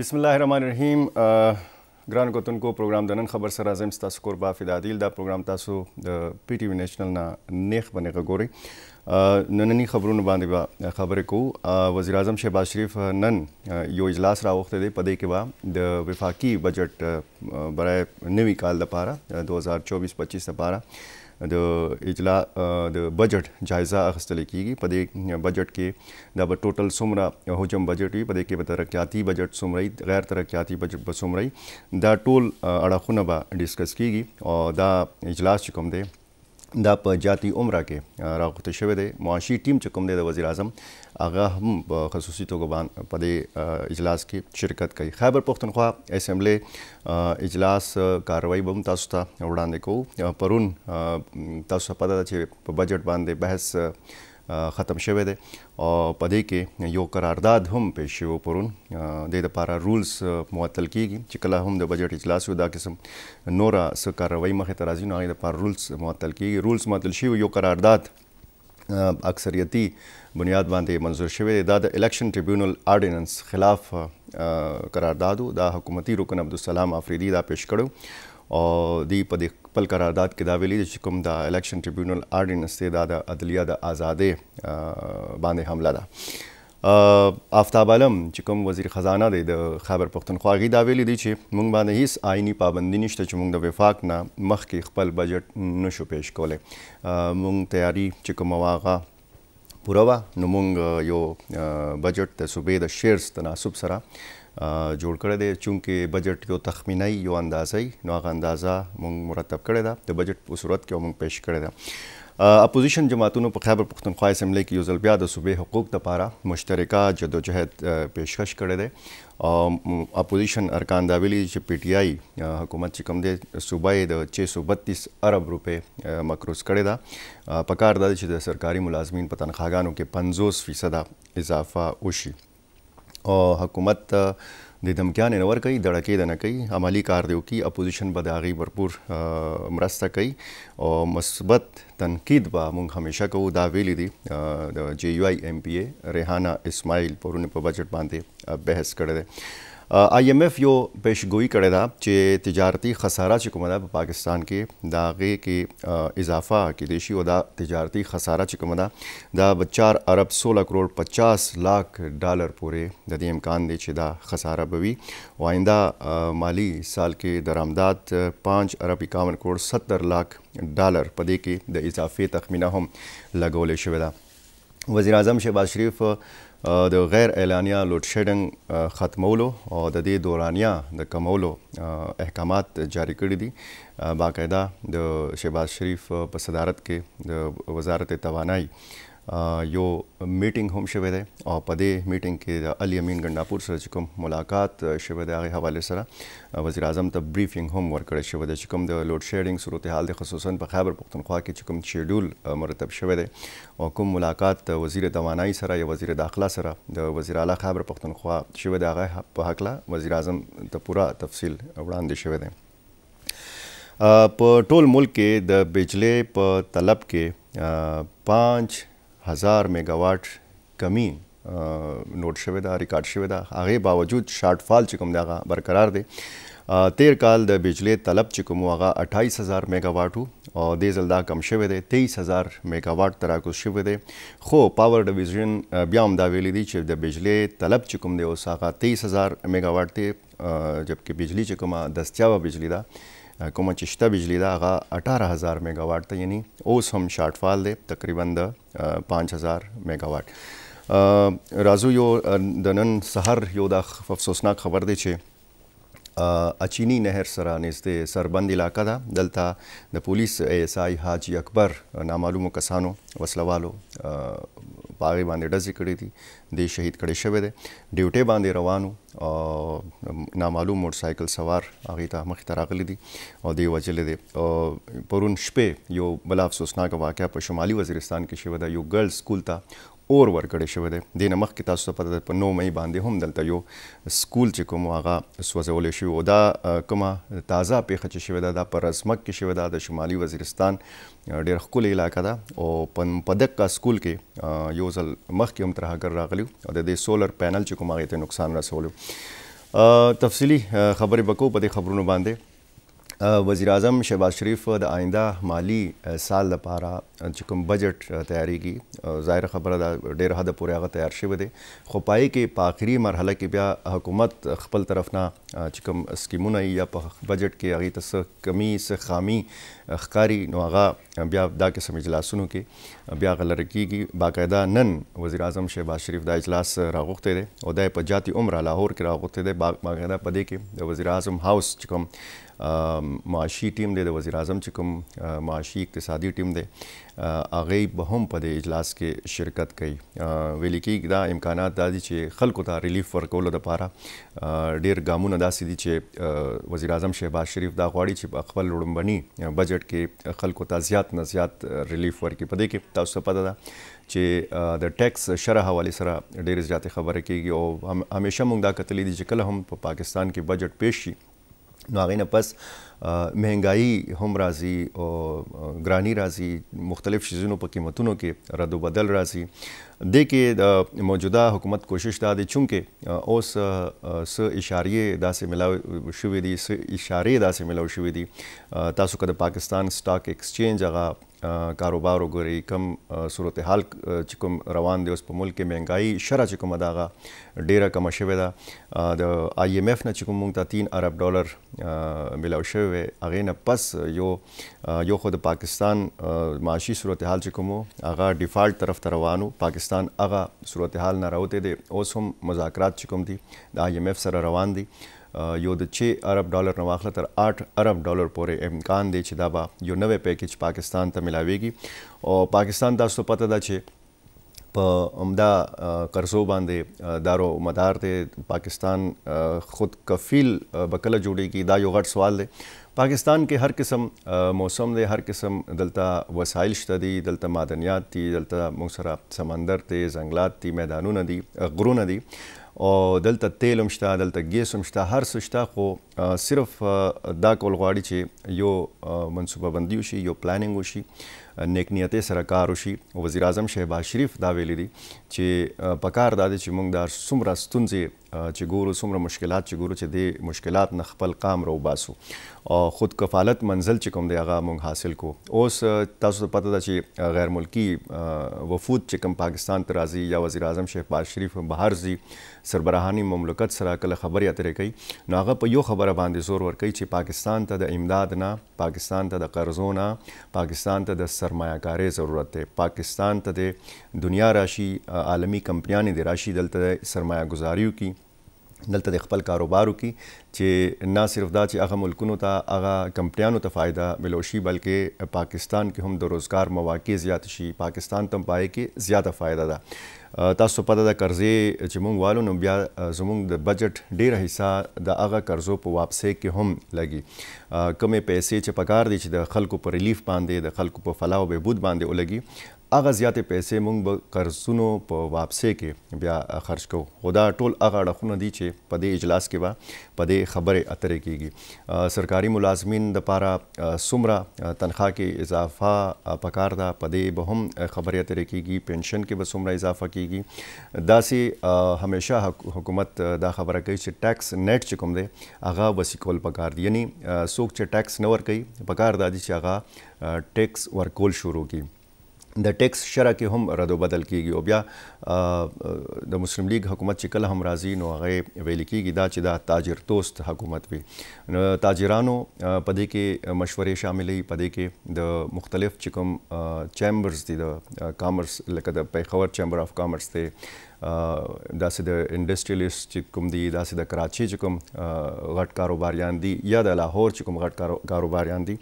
بسم الله الرحمن الرحیم ګران کوتونکو پروګرام د نن خبر سره زم تاسو قربا فدادیل دا پروګرام تاسو د پی ټی وی نېشنل نه نیخ باندې غوړي نننی خبرونه باندې خبرې کو وزیر اعظم شهباز شریف نن یو اجلاس راوخته دی پدې کې وا د وفاقي بجټ برای نوي کال لپاره 2024 25 لپاره د اجلا د بجټ جایزه اخستل کیږي په دې بجټ کې دا به ټوټل سمره حجم بجټ وي په دې کې به ترقیاتی بجټ سمره غیر ترقیاتی بجټ به سمره دا ټول اړخونه به ډیسکس کیږي او دا اجلاس چې کوم دی دا په جاتی عمره کې راغوته شوی دی معاشي ټیم چې کوم دی د وزیر اعظم هغه هم په خصوصي توګه باندې په دې اجلاس کې شرکت کوي خیبر پښتونخوا اسمبلی اجلاس کاروایی به تاسو ته وړاندې کوو پرون تاسو په پدې چې په بجټ باندې بحث ختم شوه دی او په دې کې یو قرارداد هم پېښ شو پرون د دې لپاره رولز معطل کیږي چې کله هم د بجټ اجلاس ودا قسم نورا س کاروي مخه ترازی نه د لپاره رولز معطل کیږي رولز معطل شي یو قرارداد اکثریتی بنیاد باندې منظور شوی دا د الیکشن ټریبیونل آرډیننس خلاف قرارداد دا حکومتي رکن عبدالسلام افریدی دا پیش کړو او دی په دې خپل قرارداد کې دا ویلي چې کوم د الیکشن ټریبیونل آرډیننس ته د عدلیه د آزادې باندې حمله ده آفتاب علم چې کوم وزیر خزانه دی د خبر پښتونخوا غي دا ویلي دی چې مونږ باندې هیڅ آئینی پابندی نشته چې مونږ د وفاق نه مخکې خپل بجټ نشو پیش کوله مونږ تیاری چې کوم واغه پوره وه نو موږ یو بجټ د صوبې د شیرز تناسب سره جوړ کړی دی چونکې بجټ یو تخمینی یو اندازې نو هغه اندازه موږ مرتب کړی ده د بجټ په صورت کې موږ پېښ کړی ده اپوزیشن جماعتونو په خیبر پښتونخوا اسمبلی کې یو ځل بیا د صوبې حقوق لپاره مشترکه جدوجہد پیشکش کړی دی اپوزیشن ارکان دا ویلي چې پی ټی آی حکومت چې کوم دی صوبې د 632 ارب روپے مکروز کړي دا په کار د چې د سرکاري ملازمین په تنخواګانو کې 50% اضافه وشي او حکومت د دمکیان نور کوي دړکې د نه کوي عملی کار دی کوي اپوزیشن به د هغه برپور مرسته کوي او مثبت تنقید به موږ همیشه کوو دا ویلي دي د جی یو آی ایم پی ای ریحانه اسماعیل پرونه په بجټ باندې بحث کړی دی آی ایم ایف یو پیشګوئی کړی دا چې تجارتی خساره چې کومه ده په پاکستان کې دا غي کې اضافه کې دیشي او دا تجارتی خساره چې کومه ده دا په 4 ارب 16 کروڑ 50 لک ډالر پورې د دې امکان دی چې دا خساره بوي واینده مالی سال کې درآمدات 5 ارب 51 کروڑ 70 لک ډالر پدې کې د اضافه تخمینه هم لګولې شوې ده وزیر اعظم شهباز شریف د غیر اعلانیا لوډ شیډنګ ختمولو او د دې دورانیا د کمولو احکامات جاری کړي دي باقاعده د شهباز شریف په صدارت کې د وزارت توانایي यो मीटिंग हम शवेदे और पदे मीटिंग के अली अमीन गंडापुर सर चिकम मुलाकात शवेदे आगे हवाले सरा वजी अजम तब ब्रीफिंग हम वर्क करे शवेदे चिकम द लोड शेडिंग सूरत हाल खसूस पर खैबर पख्तनख्वा के चिकम शेड्यूल मरतब शवेदे और कुम मुलाकात वजीर तोानाई सरा या वजीर दाखिला सरा द वजीर अला खैबर पख्तनख्वा शवेद आगे हकला वजी अजम द पूरा तफसील उड़ान दे शवेदें په ټول ملک کې د بجلی په طلب کې پنځ 1000 میگاواټ کمی نوٹ شوه دا ریکارډ شوه دا هغه باوجود شارټ فال چې کوم دا برقرار دی تیر کال د بجلی طلب چې کوم هغه 28000 میگاواټو او د زلدا کم شوه دی 23000 میگاواټ تراکوس شوه دی خو پاور ډیویژن بیا هم دا ویلي دی چې د بجلی طلب چې کوم دی اوس هغه 23000 میگاواټ دی جبکې بجلی چې کومه دستیاب بجلی ده کومه چې شته بجلی دا هغه 18000 میگاواټ ته یعنی اوس هم شارټفال دی تقریبا د 5000 میگاواټ رازو یو د نن سحر یو د افسوسناک خبر دی چې اچینی نهر سره نږدې سربند علاقہ ده دلته د پولیس ایس آی حاجی اکبر نامعلومو کسانو وسلوالو پاغي باندې ډزې کړې دي د شهید کړي شوی دی ډیوټي باندې روانو نامعلوم موټر سایکل سوار هغه ته مخ ته راغلي دي او دی وجلې دي پرون شپه یو بل افسوسناک واقعیا په شمالي وزیرستان کې شوی دی یو ګرل سکول ته اور ورکړی شوی دی د نه مخکې تاسو ته پته په 9 مئی باندې هم دلته یو سکول چې کوم هغه سوځول شو او دا کومه تازه پیښه چې شوی دا د پرسمک کې شوی دا د شمالي وزیرستان ډېر ښکلی علاقہ ده او په دقه سکول کې یو ځل مخکې هم تر هغه راغلی او د سولر پینل چې کوم هغه ته نقصان رسولو تفصیلی خبرې بکو په دې خبرونو باندې وزیر اعظم شهباز شریف د آینده مالی سال لپاره چې کوم بجټ تیاریږي ظاهر خبره ده ډېر حد پورې هغه تیار شوی دی خو پای کې په آخري مرحله کې بیا حکومت خپل طرف نه چې کوم سکیمونه یا په بجټ کې هغه تاسو کمی سه خامي خکاری نو هغه بیا دا قسم اجلاسونو کې بیا غلر کیږي باقاعده نن وزیر اعظم شهباز شریف دا اجلاس راغوښته دی او د پجاتی عمره لاهور کې راغوښته دی باقاعده په دې کې د وزیر اعظم هاوس چې کوم معاشي ټیم دی د وزیر اعظم چې کوم معاشي اقتصادي ټیم دی هغه به هم په د اجلاس کې شرکت کوي ویل کې دا امکانات دا دي چې خلکو ته ریلیف ورکولو لپاره ډیر ګامونه داسې دي چې وزیر اعظم شهباز شریف دا غواړي چې خپل وړومبني بجټ کې خلکو ته زیات نه زیات ریلیف ورکړي په دې کې تاسو ته پته ده چې د ټیکس شرح حواله سره ډېر زیات خبره کیږي او همیشه موږ دا کتلې دي چې کله هم په پاکستان کې بجټ پېښ شي نو هغه نه پس مهنګایي هم راځي او ګرانی راځي مختلف شیزونو په قیمتونو کې رد و بدل راځي د کې د موجوده حکومت کوشش دا دی چونکه اوس س اشاریه داسې ملاو شوې دي س اشاریه داسې ملاو شوې دي تاسو کده پاکستان سٹاک ایکسچینج هغه کاروبار وګوري کم صورتحال چې کوم روان دی اوس په ملک کې مهنګایي شرع چې کوم داغه ډیره کم شوې ده د آی ایم ایف نه چې کوم مونږ ته 3 ارب ډالر ملاو شوی وې اغه نه پس یو یو خو د پاکستان معاشي صورتحال چې کومو اغه ډیفالت طرف ته روانو پاکستان اغه صورتحال نه راوته دي اوس هم مذاکرات چې کوم دي د آی ایم ایف سره روان دي یو د 6 ارب ډالر نه واخله تر 8 ارب ډالر پورې امکان دی چې دا به یو نوې پیکیج پاکستان ته ملاويږي او پاکستان تاسو پته ده چې په عمده قرضو باندې دارو مدار ته پاکستان خود کفیل بکله جوړیږي دا یو غټ سوال دی پاکستان کې هر قسم موسم دی هر قسم دلته وسایل شته دي دلته معدنیات دي دلته موږ سره سمندر دی ځنګلات دي میدانونه دي غرونه دي او دلته تیل هم شته دلته ګیس هم شته هر څه شته خو صرف دا کول غواړي چې یو منصوبه بندي وشي یو پلانینګ وشي نیکنیتۍ سره کار وشي وزیر اعظم شهباز شریف دا ویلي دي چې پکار دا دي چې موږ دا څومره ستونزې چې ګورو څومره مشکلات چې ګورو چې د مشکلات نه خپل قام رو باسو او خود کفالت منزل چې کوم دی هغه مونږ حاصل کو اوس تاسو ته پته ده چې غیر ملکی وفود چې کوم پاکستان ته راځي یا وزیر اعظم شهباز شریف بهر ځي سربراهانی مملکت سره کله خبرې اترې کوي نو هغه په یو خبره باندې زور ورکوي چې پاکستان ته د امداد نه پاکستان ته د قرضو نه پاکستان ته د سر सरमाकारी ज़रूरत है पाकिस्तान तदे दुनिया राशि आलमी कंपनियाँ ने दे राशि दलत सरमाया गुजारियों की دلته د خپل کاروبار وکي چې نه صرف دا چې هغه ملکونو ته هغه کمپنیانو ته فائدہ ملوشي بلکې پاکستان کې هم د روزګار مواقع زیات شي پاکستان تم پای کې زیاته فائدہ ده تاسو پته ده قرضې چې مونږ والو نو بیا زمونږ د بجټ ډیره حصہ د هغه قرضو په واپسې کې هم لګي کمې پیسې چې پکار دي چې د خلکو پر ریلیف باندې د خلکو په فلاح او بهبود باندې ولګي اغه زیاتې پیسې مونږ به قرضونو په واپسې کې بیا خرج کوو خو دا ټول اغه اړخونه دي چې په دې اجلاس کې به په دې خبره اترې کیږي سرکاري ملازمین د پاره سمره تنخوا کې اضافه پکار ده په دې به هم خبره اترې کیږي پنشن کې به سمره اضافه کیږي دا سي همیشه حکومت دا خبره کوي چې ټیکس نت چې کوم دی هغه وسیکول پکار دي یعنی څوک چې ټیکس نه ور کوي پکار دادي چې هغه ټیکس ورکول شروع کړي د ټیکس شره کې هم رد او بدل کیږي او بیا د مسلم لیگ حکومت چې کله هم راځي نو هغه ویل کیږي دا چې دا تاجر توست حکومت وي تاجرانو په دې کې مشورې شاملې په دې کې د مختلف چکم چیمبرز دي د کامرس لکه د پیښور چیمبر اف کامرس ته داسې د انډستریالیست چې کوم دی داسې د کراچي چې کوم غټ کاروباریان دي یا د لاهور چې کوم غټ کاروباریان دي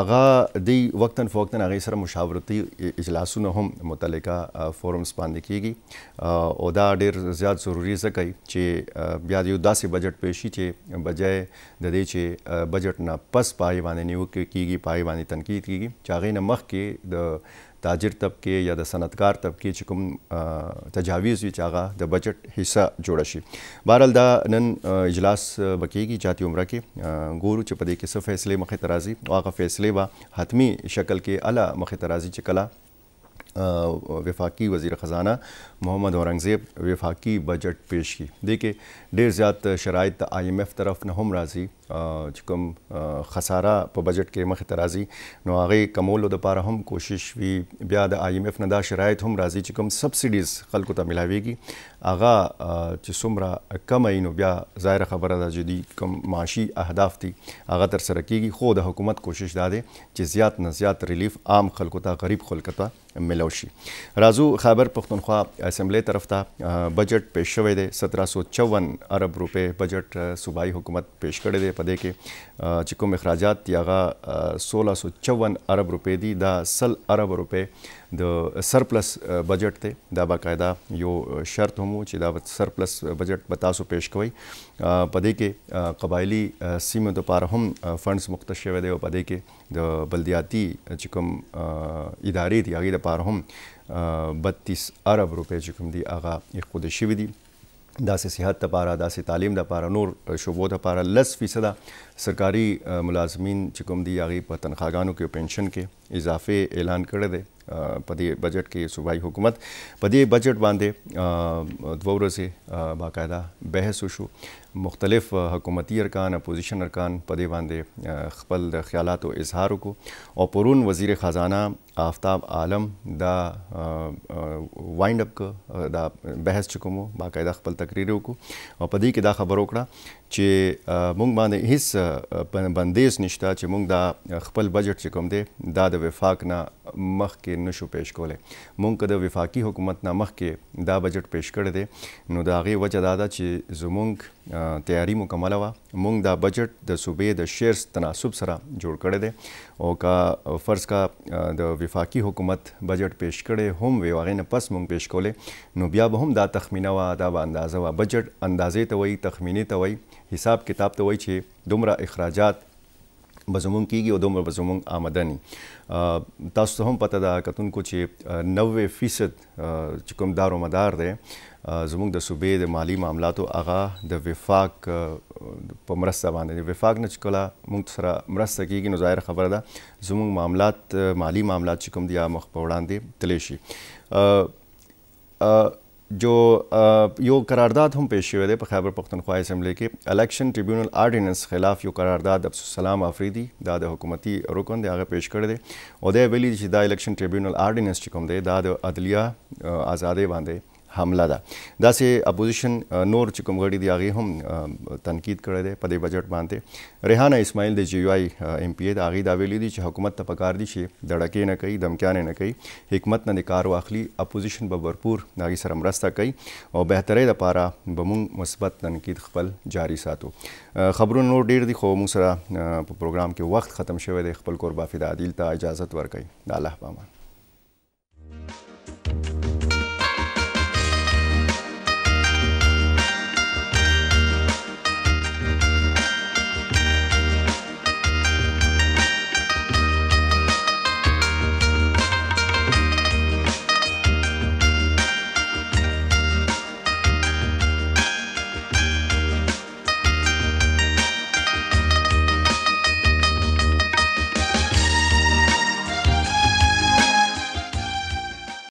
اغه دی وقتن فوقتن هغه سره مشاورتي اجلاسونه هم متعلقه فورمز باندې کیږي او دا ډیر زیات ضروری ځکه چې بیا یو داسې بجټ پېښ شي چې بجای د دې چې بجټ نه پس پای باندې نیو کیږي پای باندې تنقید کیږي چاغې نه مخ کې د تاجر طبقه یا د صنعتکار طبقه چې کوم تجاویز وي چې هغه د بجټ حصہ جوړ شي بهرحال دا نن اجلاس بکیږي جاتی عمره کې ګورو چې په دې کې څه فیصله مخه ترازی او هغه فیصله به حتمی شکل کې اعلی مخه ترازی چې کله وفاقی وزیر خزانه محمد اورنگزیب وفاقی بجټ پیش کی دیکھیں ډیر زیات شرایط د آی ایم ایف طرف نه هم راځي چې کوم خساره په بجټ کې مخ ته راځي نو هغه کمولو د پاره هم کوشش وی بیا د آی ایم اف نه دا شرایط هم راځي چې کوم سبسډیز خلکو ته ملاويږي هغه چې څومره کم نو بیا ظاهر خبره ده چې دی کوم معاشي اهداف دي هغه تر سره کیږي خو د حکومت کوشش دا دی چې زیات نه زیات ریلیف عام خلکو ته غریب خلکو ته ملو شي رازو خبر پښتونخوا اسمبلی طرف ته بجټ پېښ شوې ده 1754 ارب روپے بجټ صوبایي حکومت پېښ کړې ده په دې کې چې کوم اخراجات دی هغه 1654 ارب روپے دي دا سل ارب روپے د سرپلس بجټ ته دا باقاعده یو شرط هم چې دا سرپلس بجټ به تاسو پېښ کوئ په دې کې قبایلی سیمو لپاره هم فندز مختص شوی دی او په دې کې د بلدیاتي چې کوم ادارې دي هغه لپاره هم 32 ارب روپے چې کوم دي هغه خود شوی دي داسې صحت لپاره داسې تعلیم لپاره نور شوبو لپاره لس فیصده سرکاري ملازمین چې کوم دي هغه په تنخواګانو کې پنشن کې اضافه اعلان کړی دی په دې بجټ کې صوبایي حکومت په دې بجټ باندې دوه ورځې باقاعده بحث وشو مختلف حکومتي ارکان اپوزیشن ارکان په دې باندې خپل خیالات او اظهار وکړو او پرون وزیر خزانه آفتاب عالم دا وایند اپ دا بحث چکمو باقاعده خپل تقریر وکړو او په دې کې دا خبر وکړه چې مونږ باندې هیڅ بندیز نشته چې مونږ دا خپل بجټ چې کوم دی دا د وفاق نه مخکې نشو پېښ کولی مونږ که د وفاقي حکومت نه مخکې دا بجټ پېښ کړی دی نو د هغې وجه دا ده چې زمونږ تیاری مکمله وه مونږ دا بجټ د صوبې د شیرس تناسب سره جوړ کړی دی او کا فرض کا د وفاقي حکومت بجټ پېښ کړی هم وي هغې نه پس مونږ پېښ کولی نو بیا به هم دا تخمینه وه دا به اندازه وه بجټ اندازې ته وایي تخمینې ته وایي حساب کتاب ته وای چې دومره اخراجات بزمون کیږي او دومره بزمون آمدنی تاسو ته هم پته ده کتونکو چې 90 فیصد چې کوم دارومدار دی زموږ د صوبې د مالی معاملاتو اغا د وفاق په مرسته باندې وفاق نه چکلا موږ سره مرسته کیږي نو ظاهر خبره ده زموږ معاملات مالی معاملات چې کوم دی مخ په وړاندې تلی شي جو یو قرارداد هم پیش شوی دی په خیبر پښتونخوا اسمبلی کې الیکشن ټریبیونل آرډیننس خلاف یو قرارداد ابس السلام افریدی دا د حکومتي رکن دی هغه پیش کړی دی او دی ویلي چې دا الیکشن ټریبیونل آرډیننس چې کوم دی دا د عدلیه آزادۍ باندې حمله ده دا سه اپوزیشن نور چې کوم غړي دی هغه هم تنقید کړی دی په دې بجټ باندې ریحانه اسماعیل د جی یو آی ایم پی ای دا هغه دا ویلي دی چې حکومت ته پکار دي شي دړکې نه کوي دمکیان نه کوي حکمت نه کار واخلي اپوزیشن به ورپور هغه سره مرسته کوي او بهتري لپاره به موږ مثبت تنقید خپل جاري ساتو خبرونه نور ډیر دي خو موږ سره په پروګرام کې وخت ختم شوی دی خپل کور بافي د عادل ته اجازه ورکړي د الله پامان